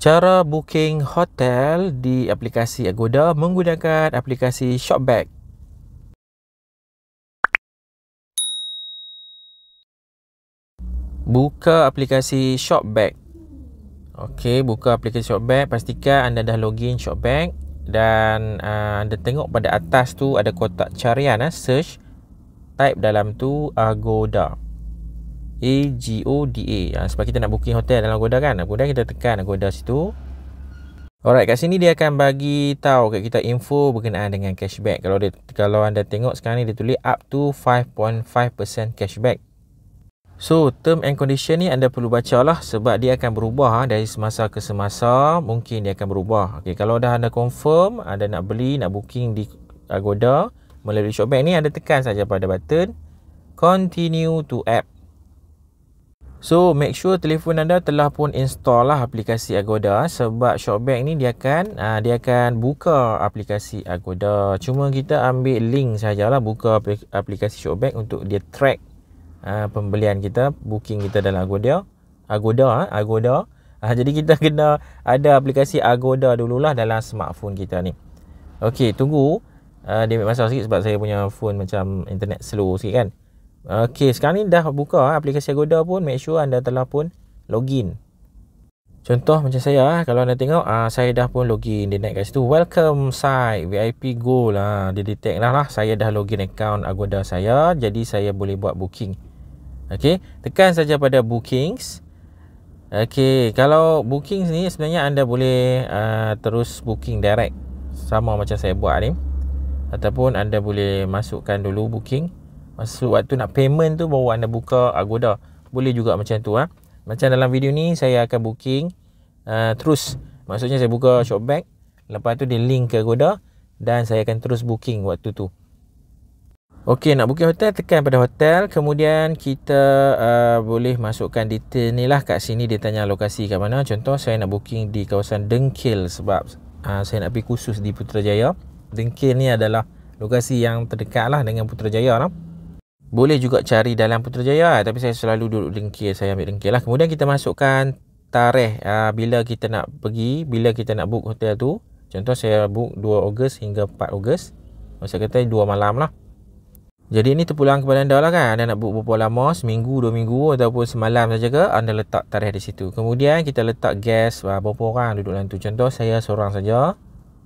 Cara booking hotel di aplikasi Agoda menggunakan aplikasi Shopback. Buka aplikasi Shopback. Okey, buka aplikasi Shopback. Pastikan anda dah login Shopback dan uh, anda tengok pada atas tu ada kotak carian. Uh, search, type dalam tu Agoda. Uh, A-G-O-D-A ha, ah, Sebab kita nak booking hotel dalam Agoda kan Agoda kita tekan Agoda situ Alright kat sini dia akan bagi tahu kat kita info berkenaan dengan cashback Kalau dia, kalau anda tengok sekarang ni dia tulis up to 5.5% cashback So term and condition ni anda perlu baca lah sebab dia akan berubah ah, dari semasa ke semasa mungkin dia akan berubah. Okay, kalau dah anda confirm anda nak beli nak booking di Agoda melalui Shopback ni anda tekan saja pada button continue to app. So make sure telefon anda telah pun install lah aplikasi Agoda sebab Shopback ni dia akan uh, dia akan buka aplikasi Agoda. Cuma kita ambil link sajalah buka aplikasi Shopback untuk dia track uh, pembelian kita, booking kita dalam Agoda. Agoda ah, Agoda. Uh, jadi kita kena ada aplikasi Agoda dululah dalam smartphone kita ni. Okey, tunggu. Uh, dia ambil masa sikit sebab saya punya phone macam internet slow sikit kan. Okey, sekarang ni dah buka eh, aplikasi Agoda pun make sure anda telah pun login. Contoh macam saya eh, kalau anda tengok ah, saya dah pun login dia naik kat situ welcome site VIP goal lah. dia detect lah, lah saya dah login account Agoda saya jadi saya boleh buat booking. Okey, tekan saja pada bookings. Okey, kalau bookings ni sebenarnya anda boleh uh, terus booking direct sama macam saya buat ni ataupun anda boleh masukkan dulu booking Masa waktu nak payment tu baru anda buka Agoda. Boleh juga macam tu Ha? Macam dalam video ni saya akan booking uh, terus. Maksudnya saya buka Shopback, lepas tu dia link ke Agoda dan saya akan terus booking waktu tu. Okey nak booking hotel tekan pada hotel kemudian kita uh, boleh masukkan detail ni lah kat sini dia tanya lokasi kat mana contoh saya nak booking di kawasan Dengkil sebab uh, saya nak pergi khusus di Putrajaya Dengkil ni adalah lokasi yang terdekat lah dengan Putrajaya lah boleh juga cari dalam Putrajaya lah, tapi saya selalu duduk dengkil saya ambil dengkil lah kemudian kita masukkan tarikh uh, bila kita nak pergi bila kita nak book hotel tu contoh saya book 2 Ogos hingga 4 Ogos masa kata 2 malam lah jadi ini terpulang kepada anda lah kan anda nak book berapa lama seminggu dua minggu ataupun semalam saja ke anda letak tarikh di situ kemudian kita letak gas uh, berapa orang duduk dalam tu contoh saya seorang saja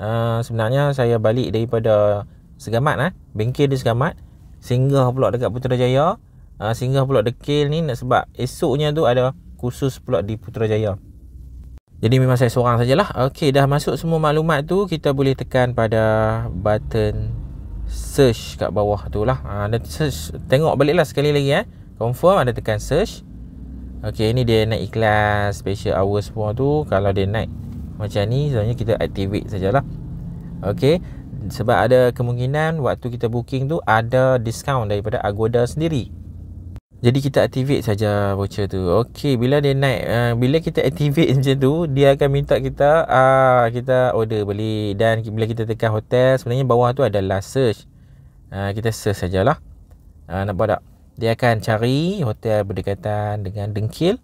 uh, sebenarnya saya balik daripada Segamat lah eh. bengkel di Segamat singgah pula dekat Putrajaya uh, ah, singgah pula dekil ni nak sebab esoknya tu ada khusus pula di Putrajaya jadi memang saya seorang sajalah Okey, dah masuk semua maklumat tu kita boleh tekan pada button search kat bawah tu lah uh, search tengok balik lah sekali lagi eh confirm ada tekan search Okey, ini dia naik ikhlas special hours semua tu kalau dia naik macam ni sebenarnya kita activate sajalah Okey sebab ada kemungkinan waktu kita booking tu ada discount daripada Agoda sendiri. Jadi kita activate saja voucher tu. Okey, bila dia naik uh, bila kita activate macam tu, dia akan minta kita uh, kita order balik dan bila kita tekan hotel, sebenarnya bawah tu ada last search. Uh, kita search sajalah. Uh, nampak tak? Dia akan cari hotel berdekatan dengan Dengkil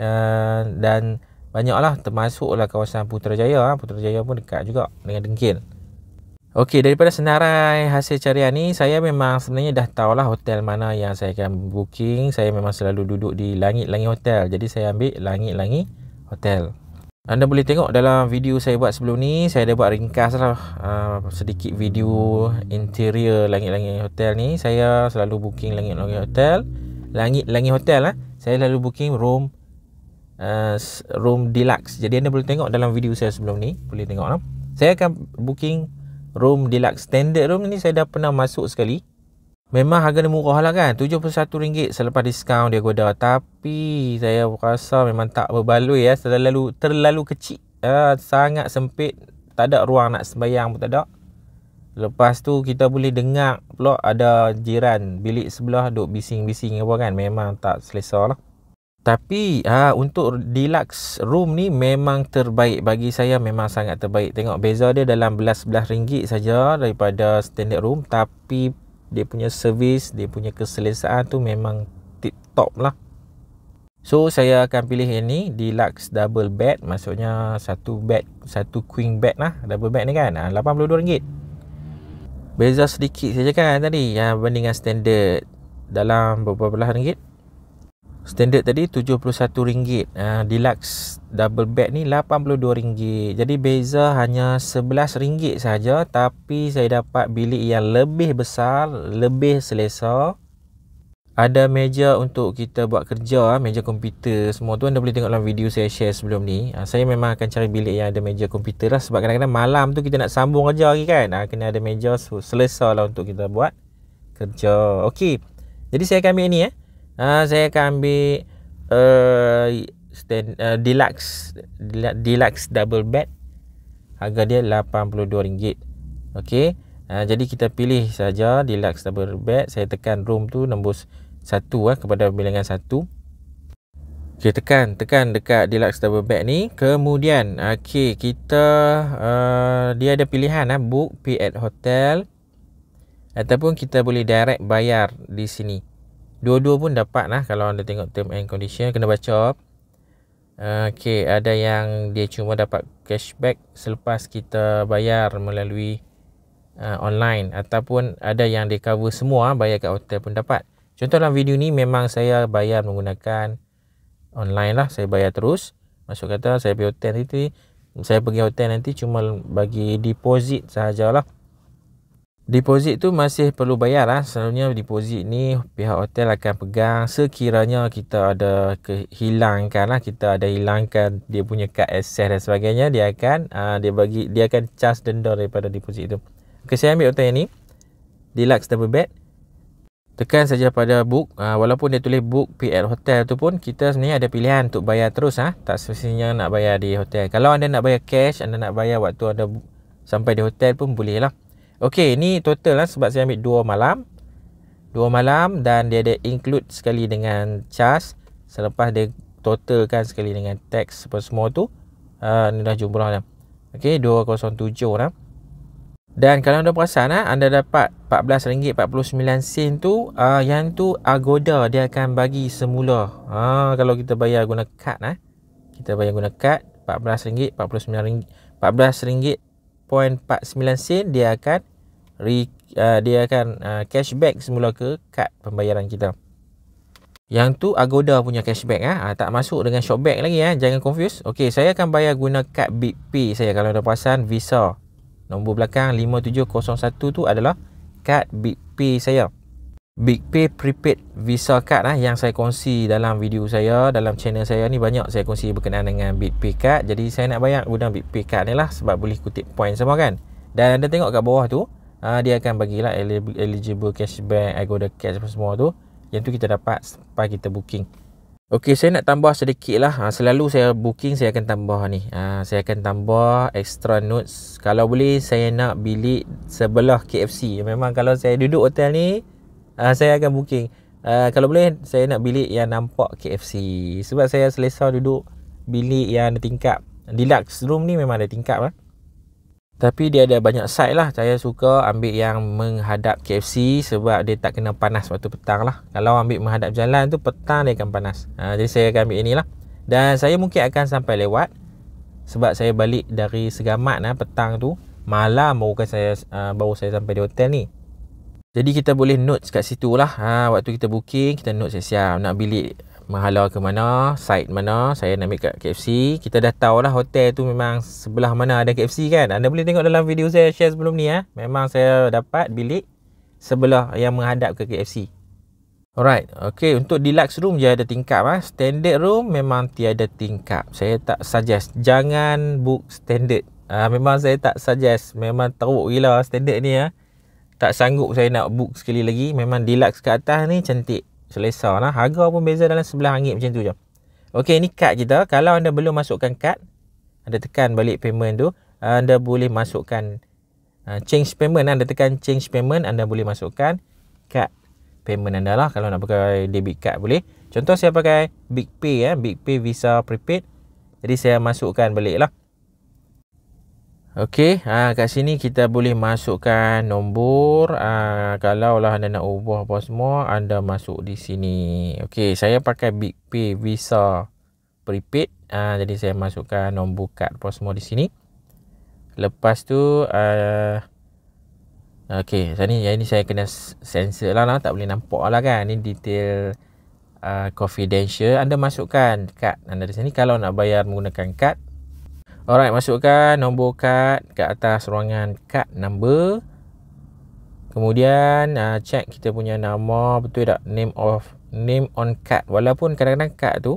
uh, dan banyaklah termasuklah kawasan Putrajaya. Putrajaya pun dekat juga dengan Dengkil. Okey, daripada senarai hasil carian ni, saya memang sebenarnya dah tahulah hotel mana yang saya akan booking. Saya memang selalu duduk di langit-langit hotel. Jadi, saya ambil langit-langit hotel. Anda boleh tengok dalam video saya buat sebelum ni, saya dah buat ringkas lah uh, sedikit video interior langit-langit hotel ni. Saya selalu booking langit-langit hotel. Langit-langit hotel lah. Saya selalu booking room uh, room deluxe. Jadi, anda boleh tengok dalam video saya sebelum ni. Boleh tengok lah. Saya akan booking room deluxe standard room ni saya dah pernah masuk sekali. Memang harga dia murah lah kan. RM71 selepas diskaun dia goda. Tapi saya rasa memang tak berbaloi ya. Terlalu, terlalu kecil. Uh, sangat sempit. Tak ada ruang nak sembayang pun tak ada. Lepas tu kita boleh dengar pula ada jiran bilik sebelah duk bising-bising apa kan. Memang tak selesa lah. Tapi uh, untuk deluxe room ni memang terbaik bagi saya memang sangat terbaik. Tengok beza dia dalam belas-belas ringgit saja daripada standard room tapi dia punya servis, dia punya keselesaan tu memang tip top lah. So saya akan pilih yang ni deluxe double bed maksudnya satu bed, satu queen bed lah. Double bed ni kan ha, RM82. Beza sedikit saja kan tadi yang berbanding standard dalam beberapa belah ringgit standard tadi RM71 uh, ah, deluxe double bed ni RM82 jadi beza hanya RM11 saja tapi saya dapat bilik yang lebih besar lebih selesa ada meja untuk kita buat kerja ah, meja komputer semua tu anda boleh tengok dalam video saya share sebelum ni ah, saya memang akan cari bilik yang ada meja komputer lah sebab kadang-kadang malam tu kita nak sambung kerja lagi kan kena ada meja selesa lah untuk kita buat kerja Okey, jadi saya akan ambil ni eh Ha, saya akan ambil uh, stand, uh, deluxe, deluxe double bed harga dia RM82. Okey. Ha, jadi kita pilih saja deluxe double bed. Saya tekan room tu nombor 1 eh, kepada bilangan 1. Okey, tekan, tekan dekat deluxe double bed ni. Kemudian, okey, kita uh, dia ada pilihan ah eh, book pay at hotel ataupun kita boleh direct bayar di sini. Dua-dua pun dapat lah kalau anda tengok term and condition. Kena baca. Uh, okay, ada yang dia cuma dapat cashback selepas kita bayar melalui uh, online. Ataupun ada yang dia cover semua, ah, bayar kat hotel pun dapat. Contoh dalam video ni memang saya bayar menggunakan online lah. Saya bayar terus. Masuk kata saya pergi hotel nanti. Saya pergi hotel nanti cuma bagi deposit sahajalah deposit tu masih perlu bayar lah. Selalunya deposit ni pihak hotel akan pegang sekiranya kita ada kehilangan, lah. Kita ada hilangkan dia punya kad access dan sebagainya. Dia akan uh, dia bagi dia akan charge denda daripada deposit tu. Okay, saya ambil hotel yang ni. Deluxe double bed. Tekan saja pada book. Uh, walaupun dia tulis book PL hotel tu pun kita sebenarnya ada pilihan untuk bayar terus. ah ha? Tak sebenarnya nak bayar di hotel. Kalau anda nak bayar cash, anda nak bayar waktu anda sampai di hotel pun boleh lah. Okey, ni total lah sebab saya ambil 2 malam. 2 malam dan dia ada include sekali dengan charge. Selepas dia totalkan sekali dengan tax apa semua tu. Uh, ni dah jumlah dah. Okey, 207 dah. Dan kalau anda perasan lah, anda dapat RM14.49 tu, uh, yang tu Agoda dia akan bagi semula. Uh, kalau kita bayar guna kad lah. Kita bayar guna kad, RM14.49. RM14.49 0.49 sen dia akan re, uh, dia akan uh, cashback semula ke kad pembayaran kita. Yang tu Agoda punya cashback ah ha? tak masuk dengan Shopback lagi ah ha? jangan confuse. Okey saya akan bayar guna kad BigPay saya kalau ada pasan Visa. Nombor belakang 5701 tu adalah kad BigPay saya. Big Pay prepaid Visa card eh, yang saya kongsi dalam video saya dalam channel saya ni banyak saya kongsi berkenaan dengan BigPay card jadi saya nak bayar guna BigPay card ni lah sebab boleh kutip poin semua kan dan anda tengok kat bawah tu uh, dia akan bagilah eligible cashback agoda cash semua tu yang tu kita dapat sampai kita booking Okey, saya nak tambah sedikit lah uh, selalu saya booking saya akan tambah ni uh, saya akan tambah extra notes kalau boleh saya nak bilik sebelah KFC memang kalau saya duduk hotel ni uh, saya akan booking uh, kalau boleh saya nak bilik yang nampak KFC sebab saya selesa duduk bilik yang ada tingkap deluxe room ni memang ada tingkap lah tapi dia ada banyak side lah saya suka ambil yang menghadap KFC sebab dia tak kena panas waktu petang lah kalau ambil menghadap jalan tu petang dia akan panas uh, jadi saya akan ambil inilah dan saya mungkin akan sampai lewat sebab saya balik dari segamat lah petang tu malam baru kan saya uh, baru saya sampai di hotel ni jadi kita boleh note kat situ lah. Ha, waktu kita booking, kita note siap-siap. Nak bilik menghala ke mana, site mana. Saya nak ambil kat KFC. Kita dah tahu lah hotel tu memang sebelah mana ada KFC kan. Anda boleh tengok dalam video saya share sebelum ni. Eh. Memang saya dapat bilik sebelah yang menghadap ke KFC. Alright, okay. untuk deluxe room dia ada tingkap ah. Standard room memang tiada tingkap. Saya tak suggest jangan book standard. Ah memang saya tak suggest. Memang teruk gila standard ni ah tak sanggup saya nak book sekali lagi memang deluxe ke atas ni cantik selesa lah harga pun beza dalam sebelah angin macam tu je ok ni card kita kalau anda belum masukkan card anda tekan balik payment tu anda boleh masukkan uh, change payment anda tekan change payment anda boleh masukkan card payment anda lah kalau nak pakai debit card boleh contoh saya pakai big pay eh, big pay visa prepaid jadi saya masukkan balik lah Okey, ah kat sini kita boleh masukkan nombor ah ha, kalau lah anda nak ubah apa semua anda masuk di sini. Okey, saya pakai BigPay Visa prepaid ah jadi saya masukkan nombor kad apa semua di sini. Lepas tu ah okey, sini yang ini saya kena sensor lah, lah tak boleh nampak lah kan. Ini detail ah confidential. Anda masukkan kad anda di sini kalau nak bayar menggunakan kad Alright, masukkan nombor kad ke atas ruangan kad number. Kemudian uh, check kita punya nama betul tak name of name on card walaupun kadang-kadang card tu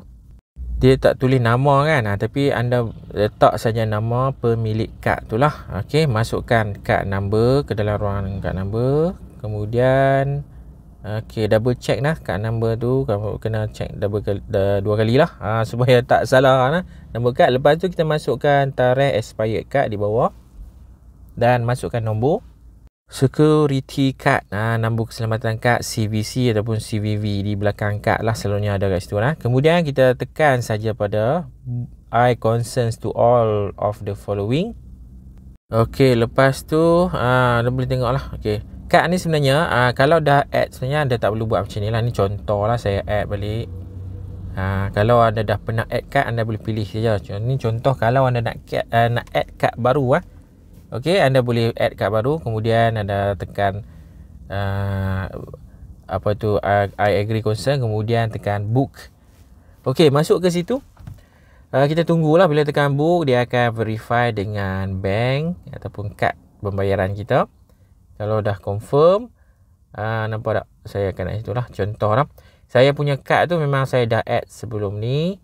dia tak tulis nama kan ha, tapi anda letak saja nama pemilik card tu lah okey masukkan card number ke dalam ruangan card number kemudian okey double check lah card number tu kena check double kali, dua kali lah ha, supaya tak salah lah ha. Nombor kad lepas tu kita masukkan tarikh expired card di bawah dan masukkan nombor security card ah nombor keselamatan card CVC ataupun CVV di belakang card lah selalunya ada kat situ lah. Kemudian kita tekan saja pada I consent to all of the following. Okey, lepas tu ha, ah anda boleh tengoklah. Okey. Card ni sebenarnya ah kalau dah add sebenarnya anda tak perlu buat macam ni lah. Ni contoh lah saya add balik. Ha, kalau anda dah pernah add card anda boleh pilih saja. Ini contoh kalau anda nak uh, nak add card baru ah. Ha. Okey, anda boleh add card baru kemudian anda tekan uh, apa tu uh, I agree concern kemudian tekan book. Okay masuk ke situ. Uh, kita tunggulah bila tekan book dia akan verify dengan bank ataupun kad pembayaran kita. Kalau dah confirm Ah nampak tak? Saya akan kat lah contoh lah. Saya punya kad tu memang saya dah add sebelum ni.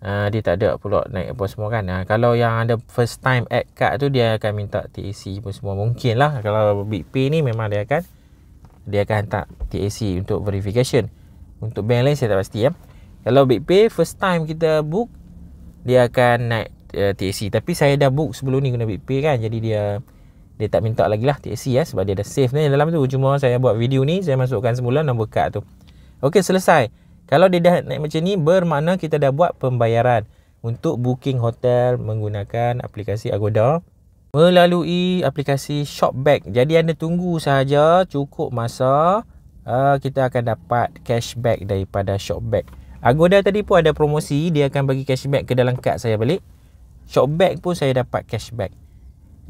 Ah dia tak ada pula naik apa semua kan. Ha, kalau yang ada first time add kad tu dia akan minta TAC pun semua mungkin lah. Kalau Big Pay ni memang dia akan dia akan hantar TAC untuk verification. Untuk balance lain saya tak pasti ya. Kalau Big Pay first time kita book dia akan naik uh, eh, TAC tapi saya dah book sebelum ni guna Big Pay kan. Jadi dia dia tak minta lagi lah TXC eh, sebab dia dah save ni dalam tu cuma saya buat video ni saya masukkan semula nombor kad tu ok selesai kalau dia dah naik macam ni bermakna kita dah buat pembayaran untuk booking hotel menggunakan aplikasi Agoda melalui aplikasi Shopback jadi anda tunggu sahaja cukup masa uh, kita akan dapat cashback daripada Shopback Agoda tadi pun ada promosi dia akan bagi cashback ke dalam kad saya balik Shopback pun saya dapat cashback.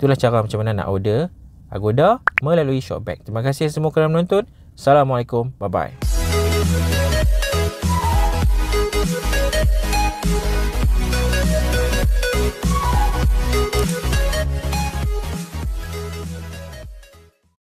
Itulah cara macam mana nak order Agoda melalui Shopback. Terima kasih semua kerana menonton. Assalamualaikum. Bye-bye.